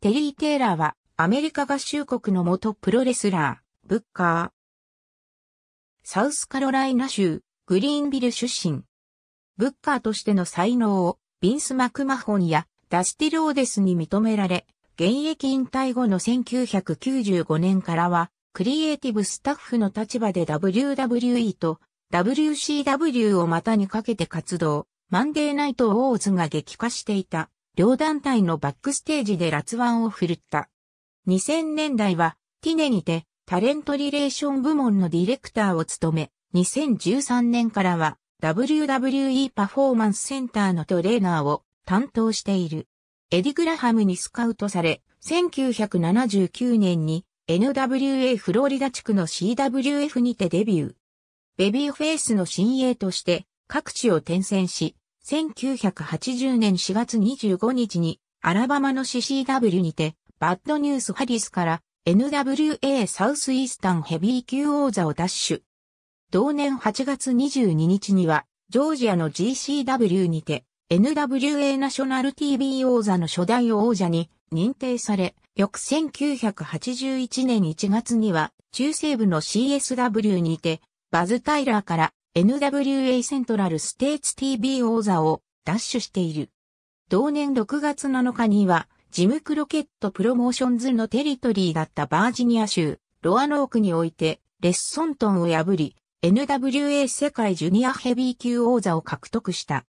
テリー・テイラーはアメリカ合衆国の元プロレスラー、ブッカー。サウスカロライナ州、グリーンビル出身。ブッカーとしての才能を、ビンス・マクマホンやダスティ・ローデスに認められ、現役引退後の1995年からは、クリエイティブスタッフの立場で WWE と WCW を股にかけて活動、マンデーナイト・ウォーズが激化していた。両団体のバックステージで辣腕を振るった。2000年代は、ティネにて、タレントリレーション部門のディレクターを務め、2013年からは、WWE パフォーマンスセンターのトレーナーを担当している。エディ・グラハムにスカウトされ、1979年に NWA フロリダ地区の CWF にてデビュー。ベビーフェイスの新鋭として各地を転戦し、1980年4月25日にアラバマの CCW にてバッドニュースハリスから NWA サウスイースタンヘビー級王座を奪取。同年8月22日にはジョージアの GCW にて NWA ナショナル TV 王座の初代王者に認定され、翌1981年1月には中西部の CSW にてバズ・タイラーから NWA セントラルステーツ TV 王座を奪取している。同年6月7日には、ジム・クロケット・プロモーションズのテリトリーだったバージニア州、ロアノークにおいて、レッソントンを破り、NWA 世界ジュニアヘビー級王座を獲得した。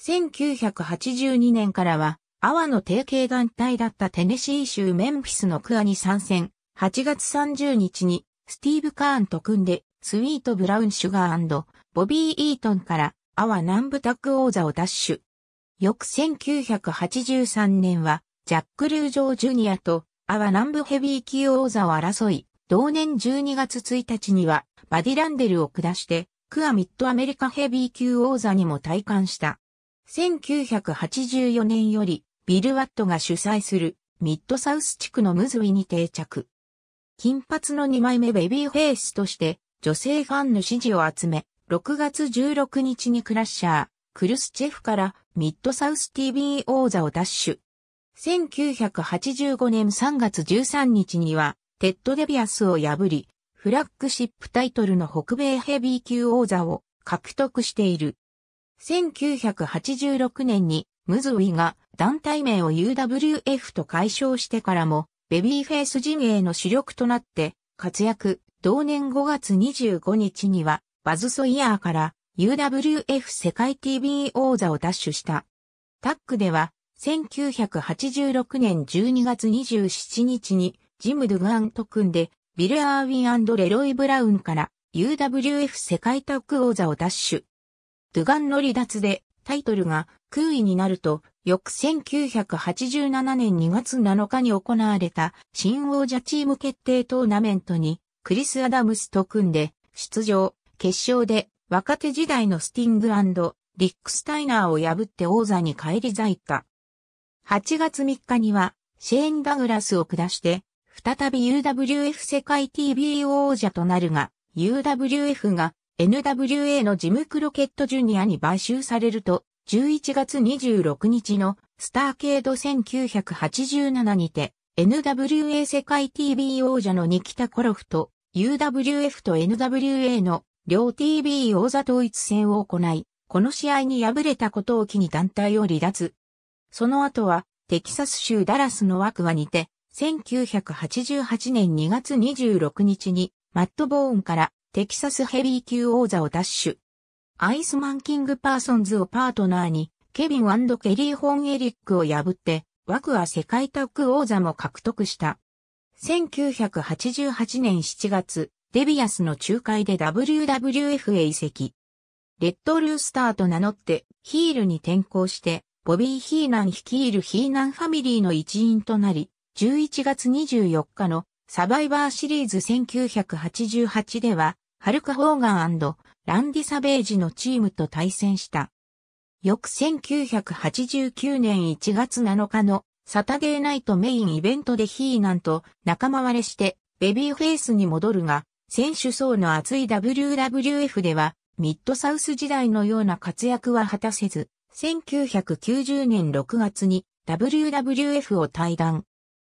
1982年からは、アワの提携団体だったテネシー州メンフィスのクアに参戦、8月30日に、スティーブ・カーンと組んで、スウィートブラウンシュガーボビー・イートンからアワ南部タッグ王座を奪取。翌1983年はジャック・ルージョー・ジュニアとアワ南部ヘビー級王座を争い、同年12月1日にはバディランデルを下してクアミッドアメリカヘビー級王座にも退官した。1984年よりビル・ワットが主催するミッドサウス地区のムズウィに定着。金髪の2枚目ベビーフェイスとして女性ファンの支持を集め、6月16日にクラッシャー、クルスチェフからミッドサウス TV 王座を奪取。1985年3月13日には、テッド・デビアスを破り、フラッグシップタイトルの北米ヘビー級王座を獲得している。1986年にムズウィが団体名を UWF と解消してからもベビーフェイス陣営の主力となって活躍、同年5月25日には、バズソイヤーから UWF 世界 TV 王座を奪取した。タックでは、1986年12月27日に、ジム・ドゥガンと組んで、ビル・アーウィンレロイ・ブラウンから UWF 世界タック王座を奪取。ドゥガンの離脱でタイトルが空位になると、翌1987年2月7日に行われた新王者チーム決定トーナメントにクリス・アダムスと組んで出場、決勝で若手時代のスティングリック・スタイナーを破って王座に返り咲いた。8月3日にはシェーン・ダグラスを下して、再び UWF 世界 TBO 王者となるが、UWF が NWA のジム・クロケット・ジュニアに買収されると、11月26日のスターケード1987にて、NWA 世界 t v 王者のニキタコロフと UWF と NWA の両 t b 王座統一戦を行い、この試合に敗れたことを機に団体を離脱。その後は、テキサス州ダラスの枠は似て、1988年2月26日に、マット・ボーンからテキサスヘビー級王座を奪取。アイスマンキング・パーソンズをパートナーに、ケビンケリー・ホン・エリックを破って、枠は世界タッグ王座も獲得した。1988年7月、デビアスの仲介で WWF へ移籍。レッドルースターと名乗ってヒールに転向して、ボビー・ヒーナン率いるヒーナンファミリーの一員となり、11月24日のサバイバーシリーズ1988では、ハルカ・ホーガンランディ・サベージのチームと対戦した。翌1989年1月7日のサタデーナイトメインイベントでヒーナンと仲間割れしてベビーフェイスに戻るが、選手層の厚い WWF ではミッドサウス時代のような活躍は果たせず、1990年6月に WWF を退団。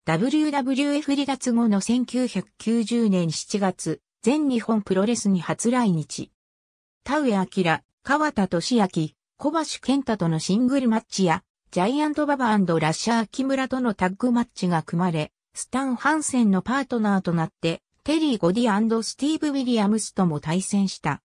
WWF 離脱後の1990年7月、全日本プロレスに初来日。田上明、川田俊明、小橋健太とのシングルマッチや、ジャイアントババラッシャー木村とのタッグマッチが組まれ、スタン・ハンセンのパートナーとなって、テリー・ゴディスティーブ・ウィリアムスとも対戦した。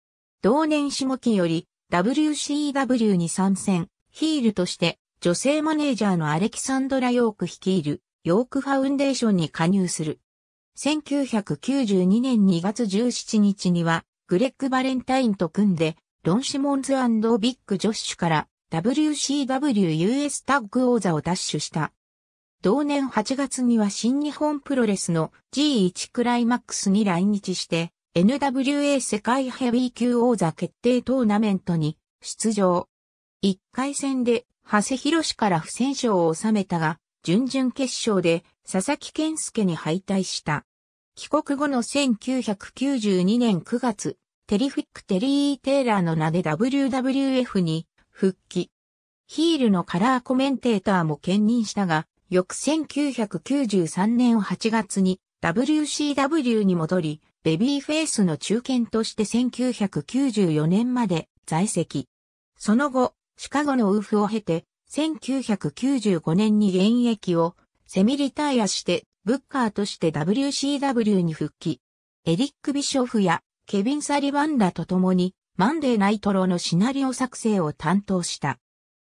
同年下期より WCW に参戦、ヒールとして女性マネージャーのアレキサンドラ・ヨーク率いるヨークファウンデーションに加入する。1992年2月17日にはグレッグ・バレンタインと組んでロン・シモンズビッグ・ジョッシュから WCWUS タッグ王座を奪取した。同年8月には新日本プロレスの G1 クライマックスに来日して、NWA 世界ヘビー級王座決定トーナメントに出場。1回戦で、長谷博士から不戦勝を収めたが、準々決勝で佐々木健介に敗退した。帰国後の1992年9月、テリフィック・テリー・テイラーの名で WWF に復帰。ヒールのカラーコメンテーターも兼任したが、翌1993年8月に WCW に戻り、ベビーフェイスの中堅として1994年まで在籍。その後、シカゴのウーフを経て、1995年に現役をセミリタイアして、ブッカーとして WCW に復帰。エリック・ビショフやケビン・サリバンらと共にマンデーナイトロのシナリオ作成を担当した。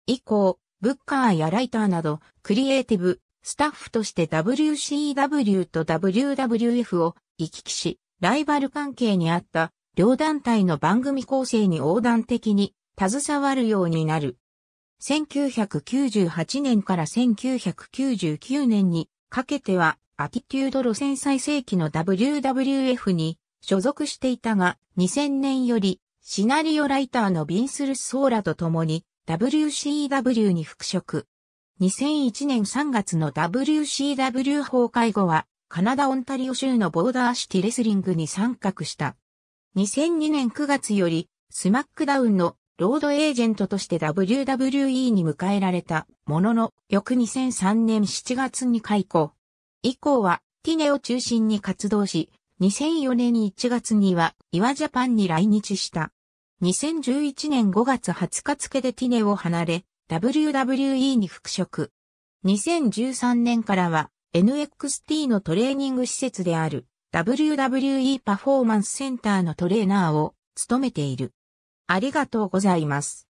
以降、ブッカーやライターなど、クリエイティブ、スタッフとして WCW と WWF を行き来し、ライバル関係にあった両団体の番組構成に横断的に携わるようになる。1998年から1999年にかけてはアティテュード路線最盛期の WWF に所属していたが2000年よりシナリオライターのビンスルス・ソーラと共に WCW に復職。2001年3月の WCW 崩壊後は、カナダ・オンタリオ州のボーダーシティレスリングに参画した。2002年9月より、スマックダウンのロードエージェントとして WWE に迎えられたものの、翌2003年7月に解雇。以降は、ティネを中心に活動し、2004年1月には、イワジャパンに来日した。2011年5月20日付でティネを離れ、WWE に復職。2013年からは NXT のトレーニング施設である WWE パフォーマンスセンターのトレーナーを務めている。ありがとうございます。